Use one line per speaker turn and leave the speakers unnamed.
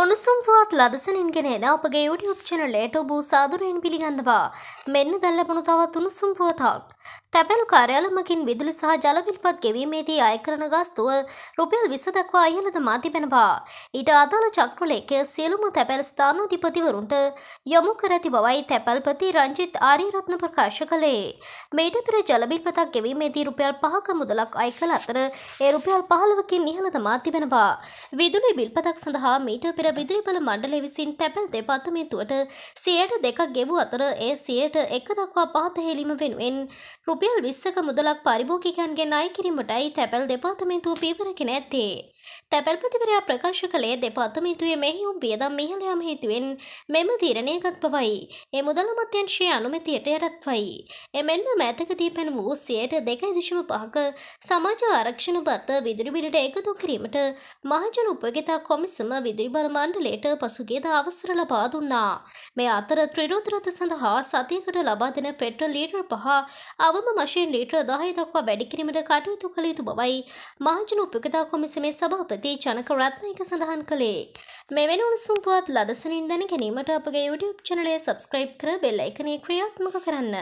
උණුසුම් පුවත් ලදසනින්ගෙන එන අපගේ YouTube චැනලයට ඔබ සාදරයෙන් පිළිගන්නවා. මෙන්න දැන් ලැබුණු තවත් උණුසුම් පුවතක්. තැපැල් කාර්යාලමකින් විදුලි සහ ජලවිල්පත් ගෙවීමේදී අය කරන ගස්තුව රුපියල් විස දක්වා අයලද මා තිබෙනවා. ඊට අදාළ චක්‍රල එක සියලුම තැපැල් ස්ථානාධිපතිවරුන්ට යොමු කර ඇති බවයි තැපැල්පති රංජිත් ආරියරත්න ප්‍රකාශ කළේ. මේට පෙර ජලබිල්පතක් ගෙවීමේදී රුපියල් පහක මුදලක් අය කළ අතර ඒ රුපියල් පහළවකින් ඉහළද මා තිබෙනවා. විදුලි බිල්පතක් සඳහා මීට පෙර විදුලි බල මණ්ඩලය විසින් තැපැල් දෙපත්තුමේතුවට සියයට දෙකක් ගෙවූ අතර ඒ සියයට එක දක්වා පහත හෙළීම වෙනුවෙන් රුපියල් විස්සක මුදලක් පරිභෝගිකයන්ගෙන් අය කිරීමටයි තැපැල් දෙපාර්තමේන්තුව පීවරගෙන ඇත්තේ. තැපැල්පතිවරයා ප්‍රකාශ කළේ දෙපාර්තමේන්තුවේ මෙහියුම් වියදම් ඉහළ යාම හේතුවෙන් මෙම තීරණය ගත් බවයි. ඒ මුදල අමාත්‍යංශයේ අනුමැතියට යටත්වයි. එමෙන්ම මෑතකදී පැන වූ සියයට දෙක දශම පහක සමාජ ආරක්ෂණ බත විදුලි බිලට එකතු කිරීමට මහජන උපගෙතා කොමිසම විදුලි බල මණ්ඩලයට පසුගියද අවසර ලබා දුන්නා. මේ අතර ත්‍රිරෝද රථ සඳහා සතියකට ලබා දෙන පෙට්‍රල් ලීටර් පහ අවම වශයෙන් ලීටර් 10 දක්වා වැඩි කිරීමට කටයුතු කළ යුතු බවයි මහජන උපගෙතා කොමිසමේ සභ සභාපති චනකරත්න එක සඳහන් කළේ. මෙවැනි උණුසුම් පුවත් ලදසනින් දැන ගැනීමට අපගේ YouTube චනලය සබස්ක්‍රයිබ් කර බෙල්ල එකනේ ක්‍රියාත්මක කරන්න.